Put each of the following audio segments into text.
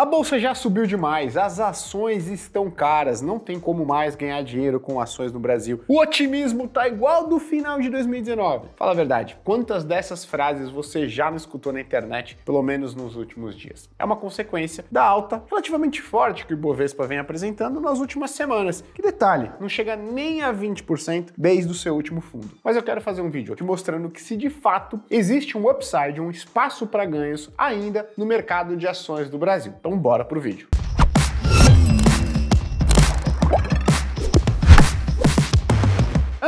A bolsa já subiu demais, as ações estão caras, não tem como mais ganhar dinheiro com ações no Brasil. O otimismo tá igual do final de 2019. Fala a verdade, quantas dessas frases você já não escutou na internet, pelo menos nos últimos dias? É uma consequência da alta relativamente forte que o Ibovespa vem apresentando nas últimas semanas. Que detalhe, não chega nem a 20% desde o seu último fundo. Mas eu quero fazer um vídeo aqui mostrando que se de fato existe um upside, um espaço para ganhos ainda no mercado de ações do Brasil. Então, então bora pro vídeo.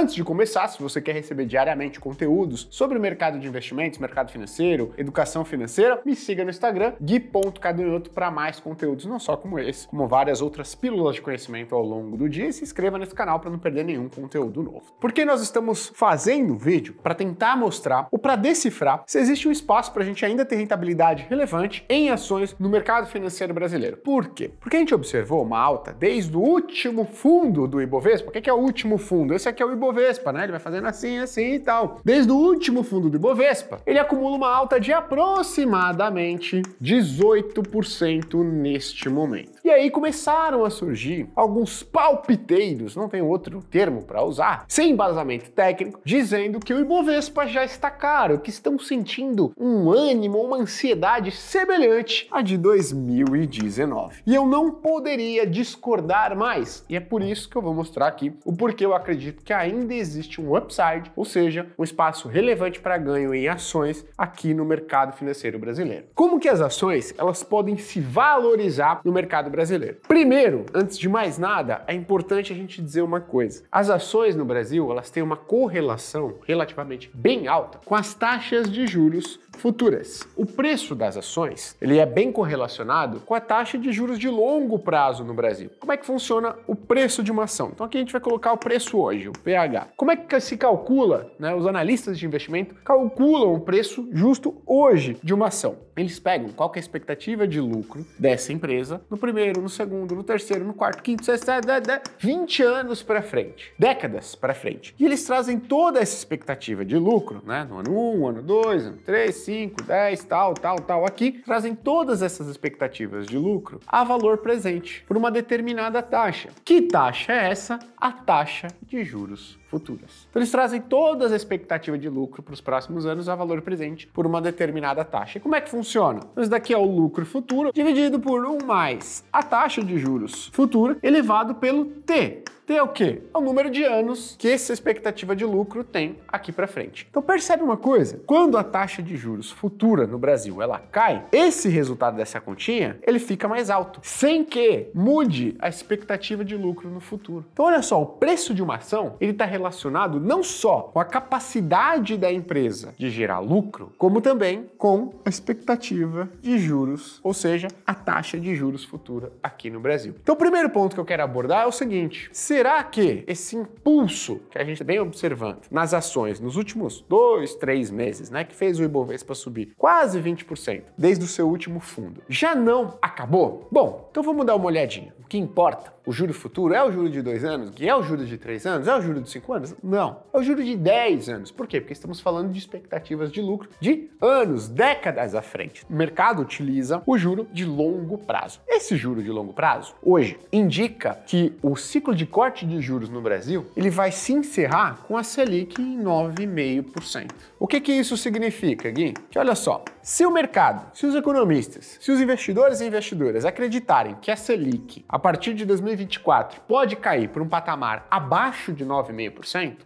Antes de começar, se você quer receber diariamente conteúdos sobre o mercado de investimentos, mercado financeiro, educação financeira, me siga no Instagram, gui.cadunhoto, para mais conteúdos, não só como esse, como várias outras pílulas de conhecimento ao longo do dia. E se inscreva nesse canal para não perder nenhum conteúdo novo. Porque nós estamos fazendo vídeo para tentar mostrar ou para decifrar se existe um espaço para a gente ainda ter rentabilidade relevante em ações no mercado financeiro brasileiro. Por quê? Porque a gente observou uma alta desde o último fundo do Ibovespa. O que é, é o último fundo? Esse aqui é o Ibovespa Ibovespa, né? Ele vai fazendo assim, assim e tal. Desde o último fundo do Ibovespa, ele acumula uma alta de aproximadamente 18% neste momento. E aí começaram a surgir alguns palpiteiros, não tem outro termo para usar, sem embasamento técnico, dizendo que o Ibovespa já está caro, que estão sentindo um ânimo, uma ansiedade semelhante à de 2019. E eu não poderia discordar mais. E é por isso que eu vou mostrar aqui o porquê eu acredito que ainda existe um upside, ou seja, um espaço relevante para ganho em ações aqui no mercado financeiro brasileiro. Como que as ações, elas podem se valorizar no mercado brasileiro. Primeiro, antes de mais nada, é importante a gente dizer uma coisa. As ações no Brasil, elas têm uma correlação relativamente bem alta com as taxas de juros futuras. O preço das ações ele é bem correlacionado com a taxa de juros de longo prazo no Brasil. Como é que funciona o preço de uma ação? Então aqui a gente vai colocar o preço hoje, o PH. Como é que se calcula, né, os analistas de investimento calculam o preço justo hoje de uma ação? Eles pegam qual é a expectativa de lucro dessa empresa no primeiro, no segundo, no terceiro, no quarto, quinto, sexto, sete, dez, dez, 20 anos para frente, décadas para frente. E eles trazem toda essa expectativa de lucro, né, no ano 1, um, ano 2, ano 3, 5, 10, tal, tal, tal aqui, trazem todas essas expectativas de lucro a valor presente por uma determinada taxa. Que taxa é essa? A taxa de juros futuras. Então, eles trazem todas a expectativa de lucro para os próximos anos a valor presente por uma determinada taxa. E como é que funciona? Então, isso daqui é o lucro futuro dividido por 1 mais a taxa de juros futura elevado pelo T. T é o quê? É o número de anos que essa expectativa de lucro tem aqui para frente. Então percebe uma coisa, quando a taxa de juros futura no Brasil ela cai, esse resultado dessa continha, ele fica mais alto, sem que mude a expectativa de lucro no futuro. Então olha só, o preço de uma ação, ele está relacionado relacionado não só com a capacidade da empresa de gerar lucro, como também com a expectativa de juros, ou seja, a taxa de juros futura aqui no Brasil. Então, o primeiro ponto que eu quero abordar é o seguinte: será que esse impulso que a gente vem observando nas ações nos últimos dois, três meses, né, que fez o Ibovespa subir quase 20% desde o seu último fundo, já não acabou? Bom, então vamos dar uma olhadinha. O que importa? O juro futuro é o juro de dois anos, que é o juro de três anos, é o juro de cinco anos. Não, é o juro de 10 anos. Por quê? Porque estamos falando de expectativas de lucro de anos, décadas à frente. O mercado utiliza o juro de longo prazo. Esse juro de longo prazo, hoje, indica que o ciclo de corte de juros no Brasil, ele vai se encerrar com a Selic em 9,5%. O que que isso significa, Gui? Que olha só, se o mercado, se os economistas, se os investidores e investidoras acreditarem que a Selic, a partir de 2024, pode cair para um patamar abaixo de 9,5%,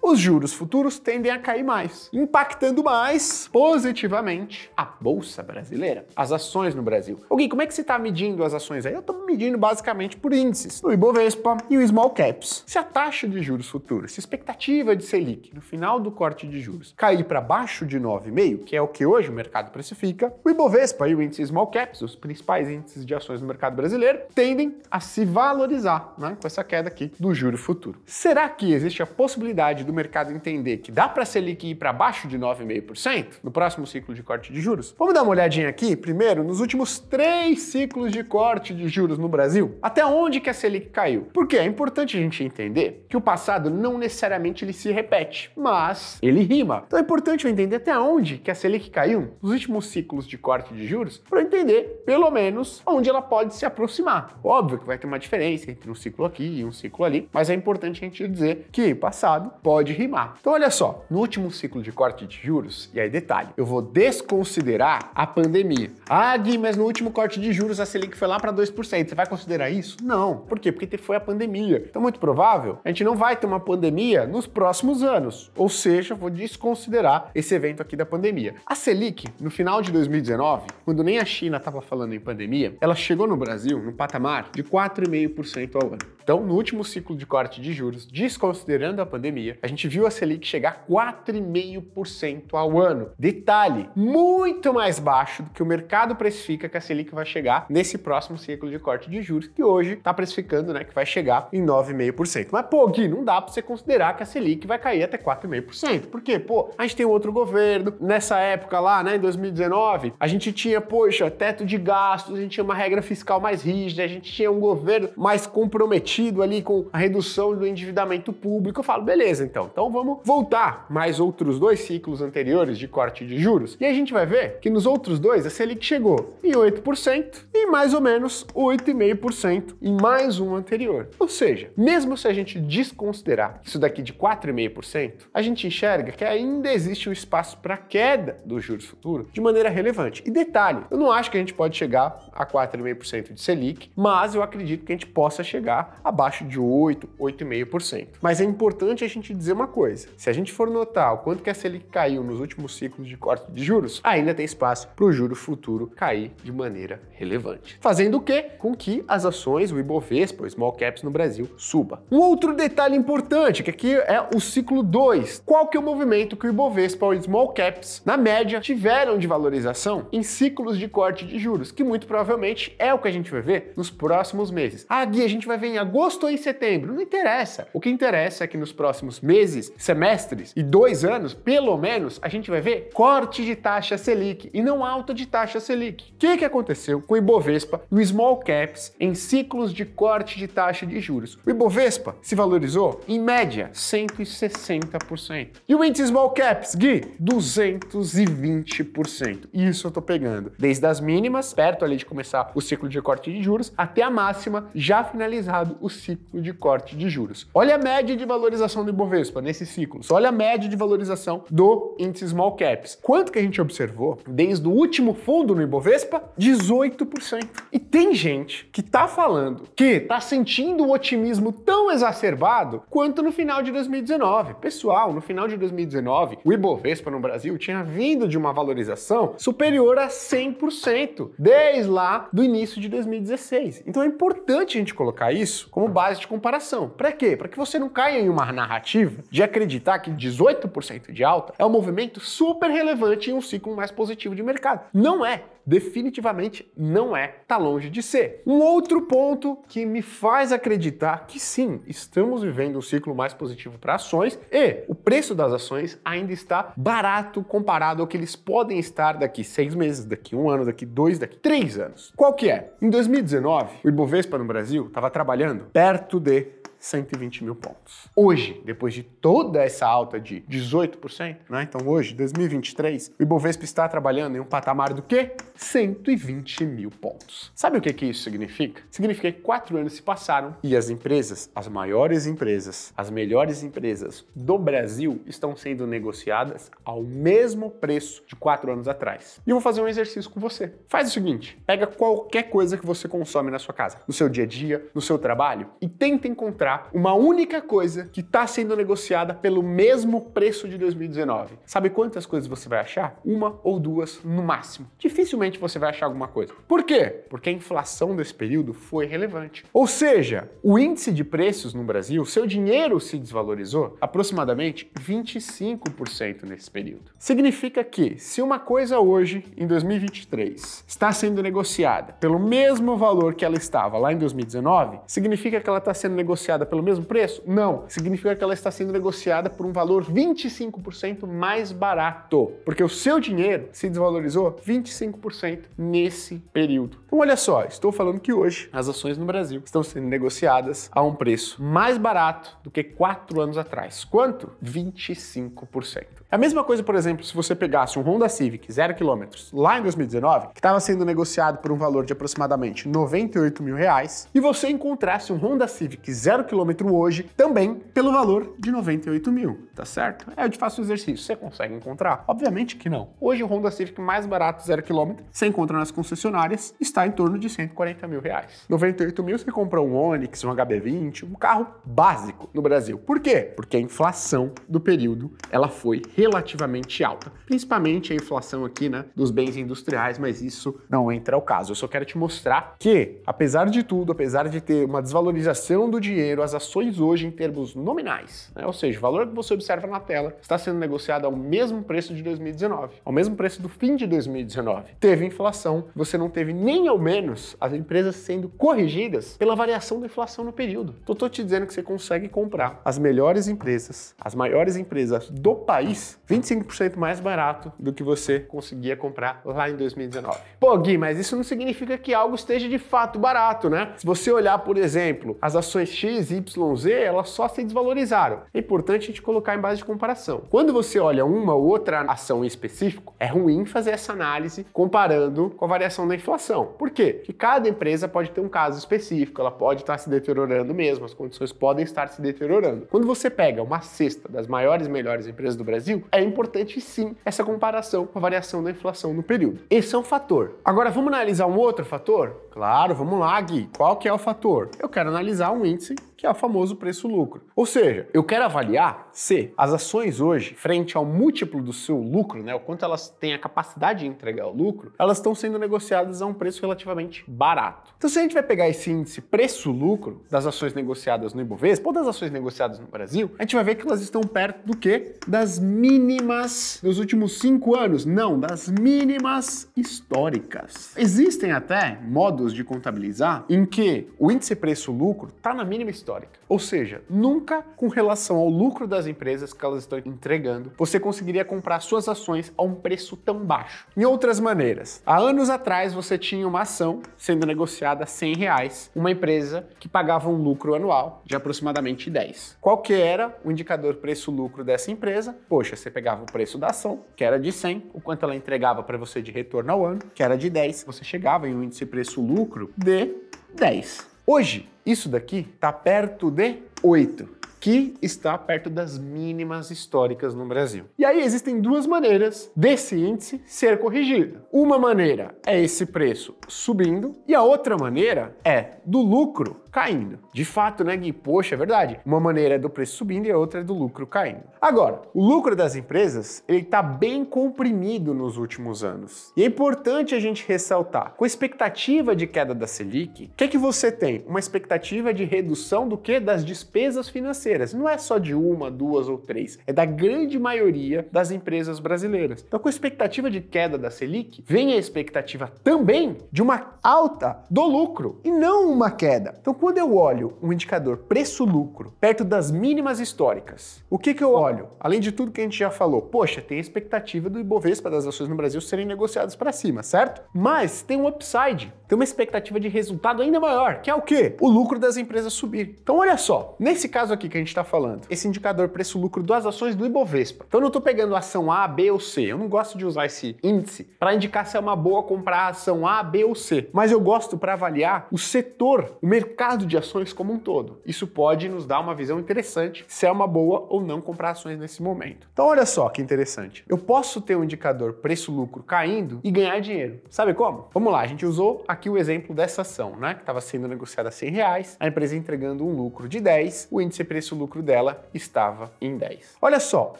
os juros futuros tendem a cair mais, impactando mais positivamente a bolsa brasileira, as ações no Brasil. O Gui, como é que você está medindo as ações aí? Eu estou medindo basicamente por índices, o Ibovespa e o Small Caps. Se a taxa de juros futuros, se a expectativa de Selic no final do corte de juros cair para baixo de 9,5, que é o que hoje o mercado precifica, o Ibovespa e o índice Small Caps, os principais índices de ações no mercado brasileiro, tendem a se valorizar né, com essa queda aqui do juro futuro. Será que existe a possibilidade possibilidade do mercado entender que dá para a Selic ir para baixo de 9,5% no próximo ciclo de corte de juros? Vamos dar uma olhadinha aqui, primeiro, nos últimos três ciclos de corte de juros no Brasil. Até onde que a Selic caiu? Porque é importante a gente entender que o passado não necessariamente ele se repete, mas ele rima. Então é importante eu entender até onde que a Selic caiu nos últimos ciclos de corte de juros para entender, pelo menos, onde ela pode se aproximar. Óbvio que vai ter uma diferença entre um ciclo aqui e um ciclo ali, mas é importante a gente dizer que passado passado pode rimar. Então olha só, no último ciclo de corte de juros, e aí detalhe, eu vou desconsiderar a pandemia. Ah, Gui, mas no último corte de juros a Selic foi lá para 2%, você vai considerar isso? Não. Por quê? Porque foi a pandemia. Então muito provável, a gente não vai ter uma pandemia nos próximos anos. Ou seja, eu vou desconsiderar esse evento aqui da pandemia. A Selic, no final de 2019, quando nem a China estava falando em pandemia, ela chegou no Brasil no patamar de 4,5% ao ano. Então, no último ciclo de corte de juros, desconsiderando a pandemia, a gente viu a Selic chegar a 4,5% ao ano. Detalhe, muito mais baixo do que o mercado precifica que a Selic vai chegar nesse próximo ciclo de corte de juros, que hoje está precificando, né, que vai chegar em 9,5%. Mas, pô, Gui, não dá para você considerar que a Selic vai cair até 4,5%. Por quê? Pô, a gente tem outro governo. Nessa época lá, né, em 2019, a gente tinha, poxa, teto de gastos, a gente tinha uma regra fiscal mais rígida, a gente tinha um governo mais comprometido comprometido ali com a redução do endividamento público, eu falo, beleza, então, então vamos voltar mais outros dois ciclos anteriores de corte de juros. E a gente vai ver que nos outros dois a Selic chegou em 8% e mais ou menos 8,5% em mais um anterior. Ou seja, mesmo se a gente desconsiderar isso daqui de 4,5%, a gente enxerga que ainda existe um espaço para queda dos juros futuros de maneira relevante. E detalhe, eu não acho que a gente pode chegar a 4,5% de Selic, mas eu acredito que a gente possa chegar abaixo de 8, 8,5%. Mas é importante a gente dizer uma coisa: se a gente for notar o quanto que a Selic caiu nos últimos ciclos de corte de juros, ainda tem espaço para o juro futuro cair de maneira relevante. Fazendo o quê? Com que as ações, o Ibovespa, o Small Caps no Brasil, suba. Um outro detalhe importante, que aqui é o ciclo 2. Qual que é o movimento que o Ibovespa ou Small Caps, na média, tiveram de valorização em ciclos de corte de juros, que muito provavelmente é o que a gente vai ver nos próximos meses. Ah, Gui, a gente vai ver em agosto ou em setembro, não interessa. O que interessa é que nos próximos meses, semestres e dois anos, pelo menos, a gente vai ver corte de taxa Selic e não alta de taxa Selic. O que, que aconteceu com o Ibovespa e o Small Caps em ciclos de corte de taxa de juros? O Ibovespa se valorizou, em média, 160%. E o índice Small Caps, Gui, 220%. Isso eu tô pegando. Desde as mínimas, perto ali de começar o ciclo de corte de juros, até a máxima, já finalizado o ciclo de corte de juros. Olha a média de valorização do Ibovespa nesse ciclo. olha a média de valorização do índice Small Caps. Quanto que a gente observou desde o último fundo no Ibovespa? 18%. E tem gente que tá falando que tá sentindo o otimismo tão exacerbado quanto no final de 2019. Pessoal, no final de 2019, o Ibovespa no Brasil tinha vindo de uma valorização superior a 100% desde lá do início de 2016. Então é importante a gente colocar isso como base de comparação. Para quê? Para que você não caia em uma narrativa de acreditar que 18% de alta é um movimento super relevante em um ciclo mais positivo de mercado. Não é. Definitivamente não é, tá longe de ser. Um outro ponto que me faz acreditar que sim, estamos vivendo um ciclo mais positivo para ações e o preço das ações ainda está barato comparado ao que eles podem estar daqui seis meses, daqui um ano, daqui dois, daqui três anos. Qual que é? Em 2019, o Ibovespa no Brasil estava trabalhando perto de 120 mil pontos. Hoje, depois de toda essa alta de 18%, né? Então hoje, 2023, o Ibovespa está trabalhando em um patamar do quê? 120 mil pontos. Sabe o que, que isso significa? Significa que quatro anos se passaram e as empresas, as maiores empresas, as melhores empresas do Brasil estão sendo negociadas ao mesmo preço de quatro anos atrás. E eu vou fazer um exercício com você. Faz o seguinte: pega qualquer coisa que você consome na sua casa, no seu dia a dia, no seu trabalho, e tenta encontrar uma única coisa que está sendo negociada pelo mesmo preço de 2019. Sabe quantas coisas você vai achar? Uma ou duas no máximo. Dificilmente você vai achar alguma coisa. Por quê? Porque a inflação desse período foi relevante. Ou seja, o índice de preços no Brasil, seu dinheiro se desvalorizou aproximadamente 25% nesse período. Significa que se uma coisa hoje, em 2023, está sendo negociada pelo mesmo valor que ela estava lá em 2019, significa que ela está sendo negociada negociada pelo mesmo preço? Não. Significa que ela está sendo negociada por um valor 25% mais barato, porque o seu dinheiro se desvalorizou 25% nesse período. Então, olha só, estou falando que hoje as ações no Brasil estão sendo negociadas a um preço mais barato do que quatro anos atrás. Quanto? 25%. É a mesma coisa, por exemplo, se você pegasse um Honda Civic 0 km lá em 2019, que estava sendo negociado por um valor de aproximadamente 98 mil reais, e você encontrasse um Honda Civic 0 km quilômetro hoje, também pelo valor de 98 mil, tá certo? É de fácil exercício. Você consegue encontrar? Obviamente que não. Hoje o Honda Civic mais barato, zero quilômetro, você encontra nas concessionárias, está em torno de 140 mil reais. 98 mil você compra um Onix, um HB20, um carro básico no Brasil. Por quê? Porque a inflação do período ela foi relativamente alta, principalmente a inflação aqui, né, dos bens industriais, mas isso não entra ao caso. Eu só quero te mostrar que, apesar de tudo, apesar de ter uma desvalorização do dinheiro dinheiro, as ações hoje em termos nominais, né? ou seja, o valor que você observa na tela está sendo negociado ao mesmo preço de 2019, ao mesmo preço do fim de 2019. Teve inflação, você não teve nem ao menos as empresas sendo corrigidas pela variação da inflação no período. Então, estou te dizendo que você consegue comprar as melhores empresas, as maiores empresas do país, 25% mais barato do que você conseguia comprar lá em 2019. Pô, Gui, mas isso não significa que algo esteja de fato barato, né? Se você olhar, por exemplo, as ações X X, Y, Z, elas só se desvalorizaram. É importante a gente colocar em base de comparação. Quando você olha uma ou outra ação em específico, é ruim fazer essa análise comparando com a variação da inflação. Por quê? Porque cada empresa pode ter um caso específico, ela pode estar se deteriorando mesmo, as condições podem estar se deteriorando. Quando você pega uma cesta das maiores e melhores empresas do Brasil, é importante sim essa comparação com a variação da inflação no período. Esse é um fator. Agora vamos analisar um outro fator? Claro, vamos lá, Gui. Qual que é o fator? Eu quero analisar um índice que é o famoso preço-lucro. Ou seja, eu quero avaliar se as ações hoje, frente ao múltiplo do seu lucro, né, o quanto elas têm a capacidade de entregar o lucro, elas estão sendo negociadas a um preço relativamente barato. Então, se a gente vai pegar esse índice preço-lucro das ações negociadas no Ibovespa ou das ações negociadas no Brasil, a gente vai ver que elas estão perto do quê? Das mínimas dos últimos cinco anos. Não, das mínimas históricas. Existem até modos de contabilizar em que o índice preço-lucro está na mínima histórica histórica. Ou seja, nunca com relação ao lucro das empresas que elas estão entregando, você conseguiria comprar suas ações a um preço tão baixo. Em outras maneiras, há anos atrás você tinha uma ação sendo negociada a 100 reais, uma empresa que pagava um lucro anual de aproximadamente 10. Qual que era o indicador preço-lucro dessa empresa? Poxa, você pegava o preço da ação, que era de 100, o quanto ela entregava para você de retorno ao ano, que era de 10, você chegava em um índice preço-lucro de 10. Hoje, isso daqui está perto de 8, que está perto das mínimas históricas no Brasil. E aí existem duas maneiras desse índice ser corrigido. Uma maneira é esse preço subindo e a outra maneira é do lucro caindo. De fato, né, Gui? Poxa, é verdade. Uma maneira é do preço subindo e a outra é do lucro caindo. Agora, o lucro das empresas, ele está bem comprimido nos últimos anos. E é importante a gente ressaltar, com a expectativa de queda da Selic, o que, é que você tem? Uma expectativa de redução do que? Das despesas financeiras. Não é só de uma, duas ou três, é da grande maioria das empresas brasileiras. Então, com a expectativa de queda da Selic, vem a expectativa também de uma alta do lucro e não uma queda. Então, quando eu olho um indicador preço-lucro perto das mínimas históricas, o que, que eu olho? Além de tudo que a gente já falou, poxa, tem a expectativa do Ibovespa das ações no Brasil serem negociadas para cima, certo? Mas tem um upside, tem uma expectativa de resultado ainda maior, que é o quê? O lucro das empresas subir. Então olha só, nesse caso aqui que a gente está falando, esse indicador preço-lucro das ações do Ibovespa. Então eu não estou pegando ação A, B ou C, eu não gosto de usar esse índice para indicar se é uma boa comprar ação A, B ou C, mas eu gosto para avaliar o setor, o mercado mercado de ações como um todo. Isso pode nos dar uma visão interessante se é uma boa ou não comprar ações nesse momento. Então olha só que interessante. Eu posso ter um indicador preço-lucro caindo e ganhar dinheiro. Sabe como? Vamos lá, a gente usou aqui o exemplo dessa ação, né? Que estava sendo negociada a 100 reais, a empresa entregando um lucro de 10, o índice preço-lucro dela estava em 10. Olha só,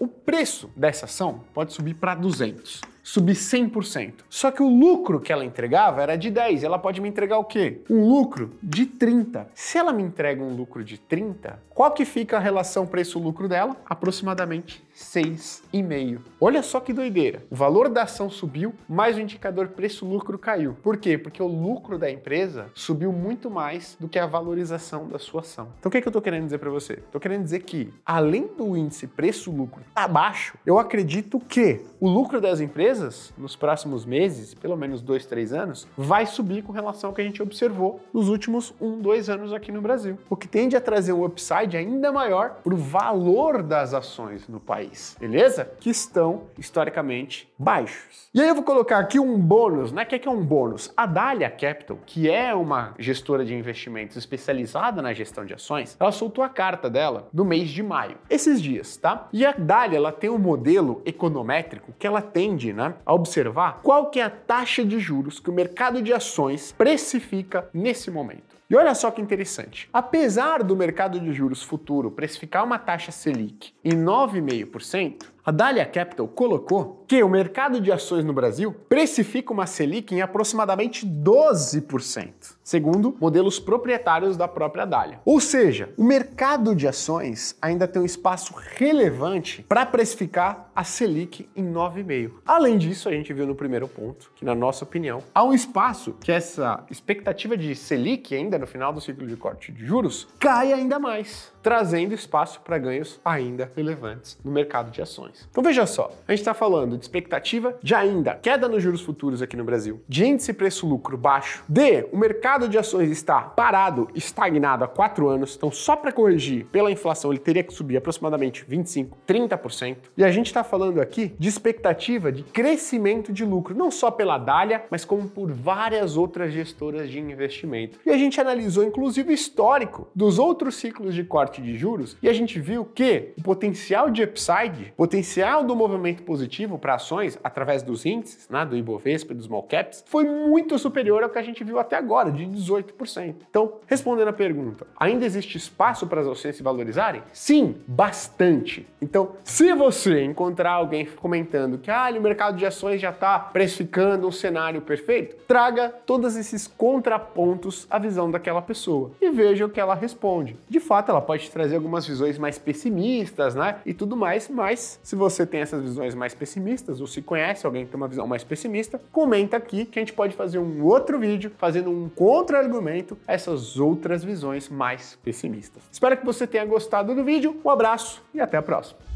o preço dessa ação pode subir para 200 subir 100%. Só que o lucro que ela entregava era de 10, ela pode me entregar o quê? Um lucro de 30. Se ela me entrega um lucro de 30, qual que fica a relação preço-lucro dela? Aproximadamente 6,5. Olha só que doideira. O valor da ação subiu, mas o indicador preço-lucro caiu. Por quê? Porque o lucro da empresa subiu muito mais do que a valorização da sua ação. Então o que, é que eu estou querendo dizer para você? Estou querendo dizer que, além do índice preço-lucro tá baixo, eu acredito que o lucro das empresas nos próximos meses, pelo menos dois, três anos, vai subir com relação ao que a gente observou nos últimos um, dois anos aqui no Brasil. O que tende a trazer um upside ainda maior para o valor das ações no país país, beleza? Que estão historicamente baixos. E aí eu vou colocar aqui um bônus, né? O que é, que é um bônus? A Dália Capital, que é uma gestora de investimentos especializada na gestão de ações, ela soltou a carta dela no mês de maio, esses dias, tá? E a Dália, ela tem um modelo econométrico que ela tende, né, a observar qual que é a taxa de juros que o mercado de ações precifica nesse momento. E olha só que interessante. Apesar do mercado de juros futuro precificar uma taxa Selic em 9,5%, a Dália Capital colocou que o mercado de ações no Brasil precifica uma Selic em aproximadamente 12%, segundo modelos proprietários da própria Dália. Ou seja, o mercado de ações ainda tem um espaço relevante para precificar a Selic em 9,5%. Além disso, a gente viu no primeiro ponto que, na nossa opinião, há um espaço que essa expectativa de Selic, ainda no final do ciclo de corte de juros, cai ainda mais, trazendo espaço para ganhos ainda relevantes no mercado de ações ações. Então veja só, a gente está falando de expectativa de ainda queda nos juros futuros aqui no Brasil, de índice preço-lucro baixo, de o mercado de ações está parado, estagnado há quatro anos, então só para corrigir pela inflação ele teria que subir aproximadamente 25, 30%. E a gente está falando aqui de expectativa de crescimento de lucro, não só pela Dália, mas como por várias outras gestoras de investimento. E a gente analisou inclusive o histórico dos outros ciclos de corte de juros e a gente viu que o potencial de upside, potencial potencial do movimento positivo para ações, através dos índices, né, do Ibovespa e dos small caps, foi muito superior ao que a gente viu até agora, de 18%. Então, respondendo à pergunta, ainda existe espaço para as ações se valorizarem? Sim, bastante. Então, se você encontrar alguém comentando que ah, o mercado de ações já está precificando um cenário perfeito, traga todos esses contrapontos à visão daquela pessoa e veja o que ela responde. De fato, ela pode trazer algumas visões mais pessimistas, né? E tudo mais, mas se você tem essas visões mais pessimistas, ou se conhece alguém que tem uma visão mais pessimista, comenta aqui que a gente pode fazer um outro vídeo fazendo um contra-argumento a essas outras visões mais pessimistas. Espero que você tenha gostado do vídeo, um abraço e até a próxima!